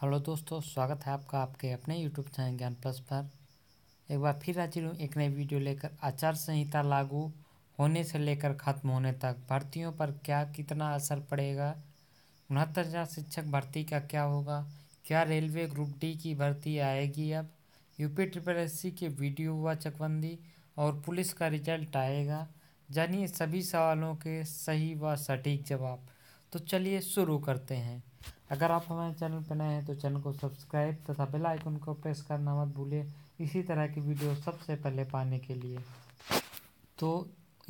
hello दोस्तों स्वागत है आपका आपके अपने यूट्यूब चैनल ज्ञान प्लस पर एक बार फिर हाजिर हूँ एक नई वीडियो लेकर आचार संहिता लागू होने से लेकर खत्म होने तक भर्तियों पर क्या कितना असर पड़ेगा उनहत्तर हज़ार शिक्षक भर्ती का क्या होगा क्या रेलवे ग्रुप डी की भर्ती आएगी अब यूपी ट्रिपल एस सी के वीडियो हुआ चकबंदी और पुलिस का रिजल्ट आएगा जानिए सभी सवालों के सही व सटीक जवाब तो चलिए शुरू करते हैं अगर आप हमारे चैनल पर नए हैं तो चैनल को सब्सक्राइब तथा बेल आइकन को प्रेस करना मत भूलिए इसी तरह की वीडियो सबसे पहले पाने के लिए तो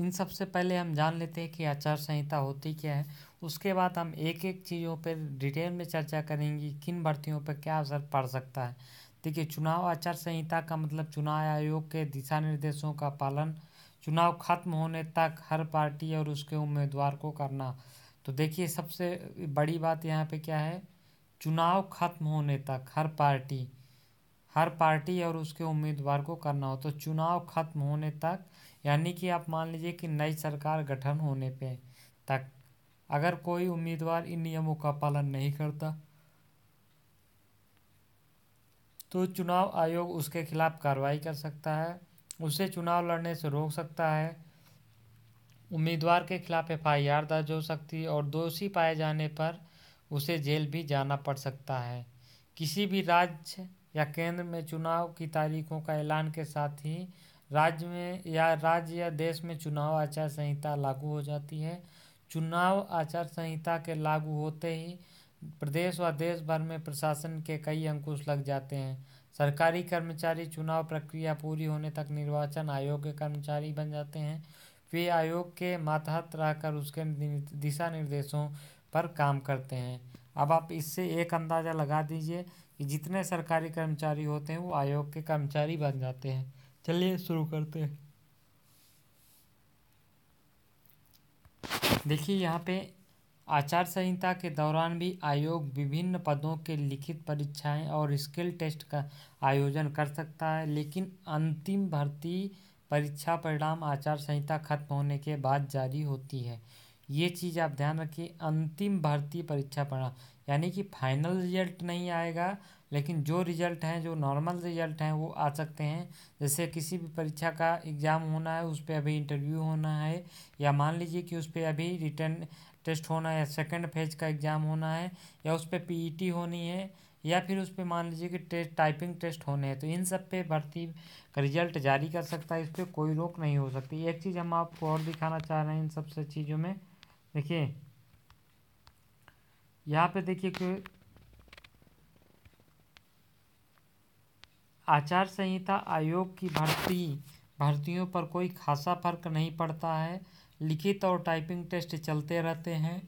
इन सबसे पहले हम जान लेते हैं कि आचार संहिता होती क्या है उसके बाद हम एक एक चीज़ों पर डिटेल में चर्चा करेंगे किन भर्तियों पर क्या असर पड़ सकता है देखिए चुनाव आचार संहिता का मतलब चुनाव आयोग के दिशा निर्देशों का पालन चुनाव खत्म होने तक हर पार्टी और उसके उम्मीदवार को करना तो देखिए सबसे बड़ी बात यहाँ पे क्या है चुनाव खत्म होने तक हर पार्टी हर पार्टी और उसके उम्मीदवार को करना हो तो चुनाव खत्म होने तक यानी कि आप मान लीजिए कि नई सरकार गठन होने पे तक अगर कोई उम्मीदवार इन नियमों का पालन नहीं करता तो चुनाव आयोग उसके खिलाफ कार्रवाई कर सकता है उसे चुनाव लड़ने से रोक सकता है उम्मीदवार के खिलाफ एफ आई आर दर्ज हो सकती है और दोषी पाए जाने पर उसे जेल भी जाना पड़ सकता है किसी भी राज्य या केंद्र में चुनाव की तारीखों का ऐलान के साथ ही राज्य में या राज्य या देश में चुनाव आचार संहिता लागू हो जाती है चुनाव आचार संहिता के लागू होते ही प्रदेश व देश भर में प्रशासन के कई अंकुश लग जाते हैं सरकारी कर्मचारी चुनाव प्रक्रिया पूरी होने तक निर्वाचन आयोग के कर्मचारी बन जाते हैं वे आयोग के मातहत रहकर उसके दिशा निर्देशों पर काम करते हैं अब आप इससे एक अंदाज़ा लगा दीजिए कि जितने सरकारी कर्मचारी होते हैं वो आयोग के कर्मचारी बन जाते हैं चलिए शुरू करते हैं देखिए यहाँ पे आचार संहिता के दौरान भी आयोग विभिन्न पदों के लिखित परीक्षाएं और स्किल टेस्ट का आयोजन कर सकता है लेकिन अंतिम भर्ती परीक्षा परिणाम आचार संहिता खत्म होने के बाद जारी होती है ये चीज़ आप ध्यान रखिए अंतिम भर्ती परीक्षा परिणाम यानी कि फाइनल रिजल्ट नहीं आएगा लेकिन जो रिजल्ट हैं जो नॉर्मल रिजल्ट हैं वो आ सकते हैं जैसे किसी भी परीक्षा का एग्ज़ाम होना है उस पर अभी इंटरव्यू होना है या मान लीजिए कि उस पर अभी रिटर्न टेस्ट होना है या सेकेंड फेज का एग्ज़ाम होना है या उस पर पीईटी e होनी है या फिर उस पर मान लीजिए कि टेस्ट टाइपिंग टेस्ट होने हैं तो इन सब पे भर्ती का रिजल्ट जारी कर सकता है इस पर कोई रोक नहीं हो सकती एक चीज़ हम आपको और दिखाना चाह रहे हैं इन सब से चीज़ों में देखिए यहाँ पे देखिए कि आचार संहिता आयोग की भर्ती भर्तियों पर कोई खासा फर्क नहीं पड़ता है लिखित और टाइपिंग टेस्ट चलते रहते हैं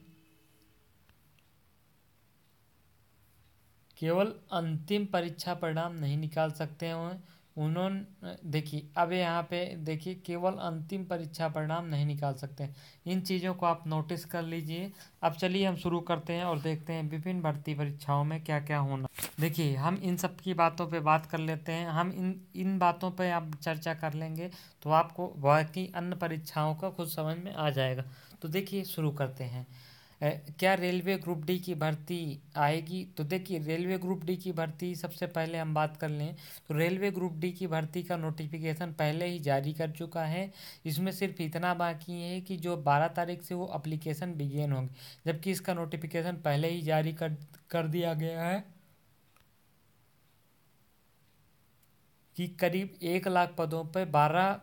केवल अंतिम परीक्षा परिणाम नहीं निकाल सकते हैं उन्होंने देखिए अब यहाँ पे देखिए केवल अंतिम परीक्षा परिणाम नहीं निकाल सकते इन चीज़ों को आप नोटिस कर लीजिए अब चलिए हम शुरू करते हैं और देखते हैं विभिन्न भर्ती परीक्षाओं में क्या क्या होना देखिए हम इन सब की बातों पे बात कर लेते हैं हम इन इन बातों पे आप चर्चा कर लेंगे तो आपको बाकी अन्य परीक्षाओं का खुद समझ में आ जाएगा तो देखिए शुरू करते हैं क्या रेलवे ग्रुप डी की भर्ती आएगी तो देखिए रेलवे ग्रुप डी की भर्ती सबसे पहले हम बात कर लें तो रेलवे ग्रुप डी की भर्ती का नोटिफिकेशन पहले ही जारी कर चुका है इसमें सिर्फ इतना बाकी है कि जो बारह तारीख से वो अप्लीकेशन बिगेन होंगे जबकि इसका नोटिफिकेशन पहले ही जारी कर कर दिया गया है कि करीब एक लाख पदों पर बारह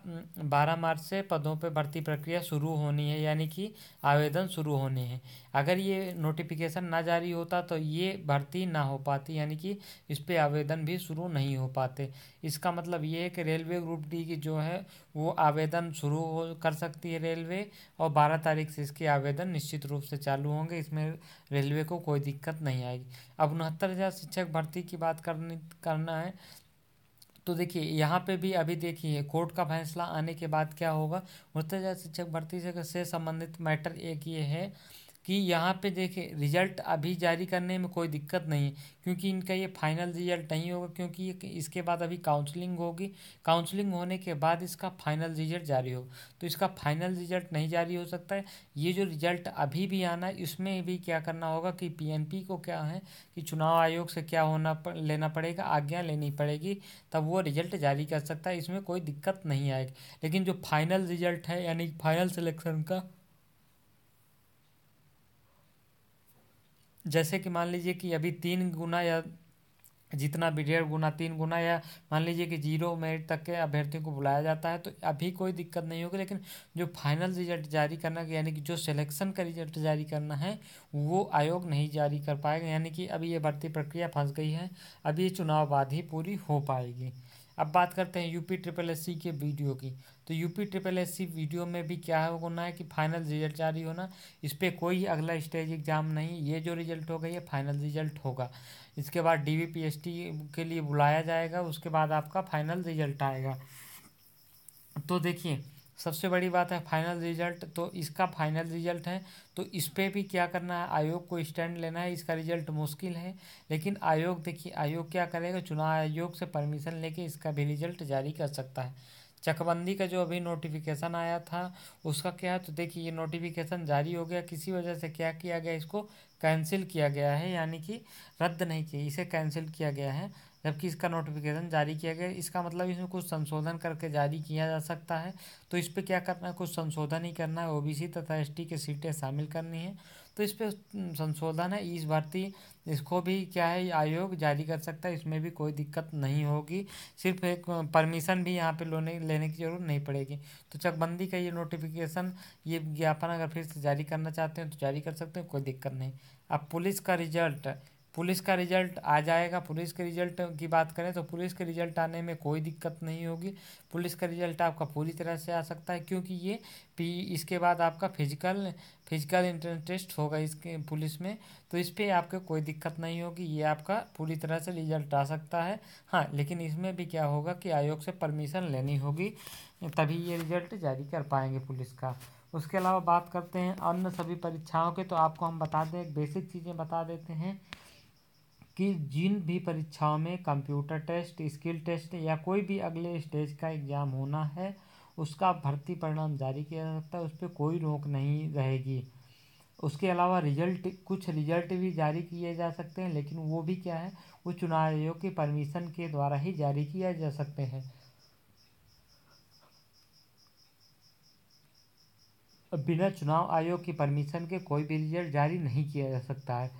बारह मार्च से पदों पर भर्ती प्रक्रिया शुरू होनी है यानी कि आवेदन शुरू होने हैं अगर ये नोटिफिकेशन ना जारी होता तो ये भर्ती ना हो पाती यानी कि इस पर आवेदन भी शुरू नहीं हो पाते इसका मतलब ये है कि रेलवे ग्रुप डी की जो है वो आवेदन शुरू हो कर सकती है रेलवे और बारह तारीख से इसके आवेदन निश्चित रूप से चालू होंगे इसमें रेलवे को कोई दिक्कत नहीं आएगी अब उनहत्तर हज़ार शिक्षक भर्ती की बात करनी करना है तो देखिए यहाँ पे भी अभी देखिए कोर्ट का फैसला आने के बाद क्या होगा भ्रष्टाचार शिक्षक भर्ती से संबंधित मैटर एक ये है कि यहाँ पे देखें रिजल्ट अभी जारी करने में कोई दिक्कत नहीं है क्योंकि इनका ये फाइनल रिजल्ट नहीं होगा क्योंकि इसके बाद अभी काउंसलिंग होगी काउंसलिंग होने के बाद इसका फाइनल रिजल्ट जारी हो तो इसका फाइनल रिजल्ट नहीं जारी हो सकता है ये जो रिजल्ट अभी भी आना है इसमें भी क्या करना होगा कि पी को क्या है कि चुनाव आयोग से क्या होना पर, लेना पड़ेगा आज्ञा लेनी पड़ेगी तब वो रिजल्ट जारी कर सकता है इसमें कोई दिक्कत नहीं आएगी लेकिन जो फाइनल रिजल्ट है यानी फाइनल सिलेक्शन का जैसे कि मान लीजिए कि अभी तीन गुना या जितना भी डेढ़ गुना तीन गुना या मान लीजिए कि जीरो मेरिट तक के अभ्यर्थियों को बुलाया जाता है तो अभी कोई दिक्कत नहीं होगी लेकिन जो फाइनल रिजल्ट जारी करना यानी कि जो सिलेक्शन का रिजल्ट जारी करना है वो आयोग नहीं जारी कर पाएगा यानी कि अभी ये भर्ती प्रक्रिया फंस गई है अभी ये चुनाव बाद ही पूरी हो पाएगी अब बात करते हैं यूपी ट्रिपल एस सी के वीडियो की तो UP triple S C video में भी क्या होना है कि फाइनल रिजल्ट जारी होना इस पर कोई अगला स्टेज एग्जाम नहीं ये जो रिजल्ट होगा ये फाइनल रिजल्ट होगा इसके बाद डी वी पी टी के लिए बुलाया जाएगा उसके बाद आपका फाइनल रिजल्ट आएगा तो देखिए सबसे बड़ी बात है फाइनल रिजल्ट तो इसका फाइनल रिजल्ट है तो इस पर भी क्या करना है आयोग को स्टैंड लेना है इसका रिजल्ट मुश्किल है लेकिन आयोग देखिए आयोग क्या करेगा चुनाव आयोग से परमिशन लेके इसका भी रिजल्ट जारी कर सकता है चकबंदी का जो अभी नोटिफिकेशन आया था उसका क्या है तो देखिए ये नोटिफिकेशन जारी हो गया किसी वजह से क्या किया गया इसको कैंसिल किया गया है यानी कि रद्द नहीं किया इसे कैंसिल किया गया है जबकि इसका नोटिफिकेशन जारी किया गया इसका मतलब इसमें कुछ संशोधन करके जारी किया जा सकता है तो इस पर क्या करना है कुछ संशोधन ही करना है ओ तथा एस के सीटें शामिल करनी है तो इस पर संशोधन है इस भर्ती इसको भी क्या है आयोग जारी कर सकता है इसमें भी कोई दिक्कत नहीं होगी सिर्फ एक परमिशन भी यहाँ पे लोने लेने की ज़रूरत नहीं पड़ेगी तो चकबंदी का ये नोटिफिकेशन ये ज्ञापन अगर फिर से जारी करना चाहते हैं तो जारी कर सकते हैं कोई दिक्कत नहीं अब पुलिस का रिजल्ट पुलिस का रिजल्ट आ जाएगा पुलिस के रिजल्ट की बात करें तो पुलिस के रिजल्ट आने में कोई दिक्कत नहीं होगी पुलिस का रिजल्ट आपका पूरी तरह से आ सकता है क्योंकि ये पी इसके बाद आपका फिजिकल फिजिकल इंटरेंस टेस्ट होगा इसके पुलिस में तो इस पर आपको कोई दिक्कत नहीं होगी ये आपका पूरी तरह से रिजल्ट आ सकता है हाँ लेकिन इसमें भी क्या होगा कि आयोग से परमिशन लेनी होगी तभी ये रिजल्ट जारी कर पाएंगे पुलिस का उसके अलावा बात करते हैं अन्य सभी परीक्षाओं के तो आपको हम बता दें बेसिक चीज़ें बता देते हैं कि जिन भी परीक्षाओं में कंप्यूटर टेस्ट स्किल टेस्ट या कोई भी अगले स्टेज का एग्ज़ाम होना है उसका भर्ती परिणाम जारी किया जा सकता है उस पर कोई रोक नहीं रहेगी उसके अलावा रिजल्ट कुछ रिजल्ट भी जारी किए जा सकते हैं लेकिन वो भी क्या है वो चुनाव आयोग की परमिशन के द्वारा ही जारी किया जा सकते हैं बिना चुनाव आयोग की परमिशन के कोई भी रिजल्ट जारी नहीं किया जा सकता है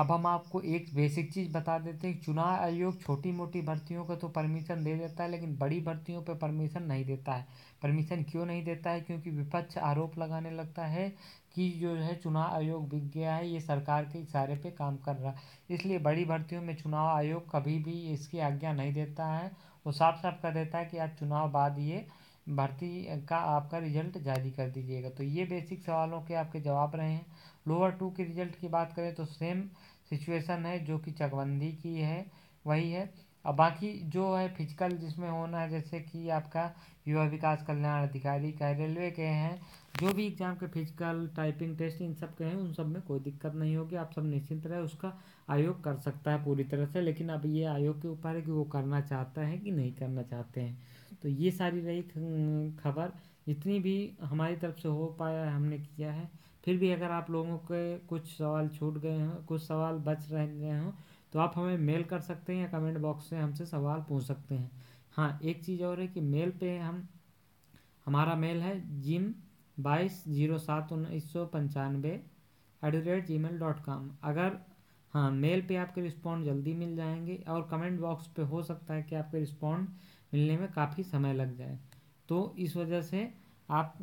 अब हम आपको एक बेसिक चीज़ बता देते हैं चुनाव आयोग छोटी मोटी भर्तियों का तो परमिशन दे देता है लेकिन बड़ी भर्तियों पर परमिशन नहीं देता है परमिशन क्यों नहीं देता है क्योंकि विपक्ष आरोप लगाने लगता है कि जो है चुनाव आयोग बिक गया है ये सरकार के इशारे पे काम कर रहा है इसलिए बड़ी भर्तियों में चुनाव आयोग कभी भी इसकी आज्ञा नहीं देता है वो साफ साफ कर देता है कि आप चुनाव बाद ये भर्ती का आपका रिजल्ट जारी कर दीजिएगा तो ये बेसिक सवालों के आपके जवाब रहे हैं लोअर टू के रिजल्ट की बात करें तो सेम सिचुएशन है जो कि चकबंदी की है वही है और बाकी जो है फिजिकल जिसमें होना है जैसे कि आपका युवा विकास कल्याण अधिकारी का रेलवे के हैं जो भी एग्ज़ाम के फिजिकल टाइपिंग टेस्ट इन सब के हैं उन सब में कोई दिक्कत नहीं होगी आप सब निश्चिंत रहे उसका आयोग कर सकता है पूरी तरह से लेकिन अब ये आयोग के ऊपर है कि वो करना चाहता है कि नहीं करना चाहते हैं तो ये सारी रही खबर जितनी भी हमारी तरफ से हो पाया हमने किया है फिर भी अगर आप लोगों के कुछ सवाल छूट गए हों कुछ सवाल बच रह गए हों तो आप हमें मेल कर सकते हैं या कमेंट बॉक्स से हमसे सवाल पूछ सकते हैं हाँ एक चीज़ और है कि मेल पे हम हमारा मेल है जिम बाईस जीरो सात उन्नीस सौ पंचानवे at the rate gmail dot com अगर हाँ मेल पे आपके रिस्पॉन्ड जल्दी मिल जाएंगे और कमेंट बॉक्स पे हो सकता है कि आपके रिस्पॉन्ड मिलने में काफ़ी समय लग जाए तो इस वजह से आप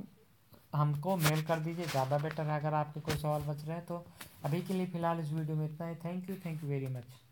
हमको मेल कर दीजिए ज़्यादा बेटर है अगर आपके कोई सवाल बच रहे हैं तो अभी के लिए फ़िलहाल इस वीडियो में इतना ही thank you thank you very much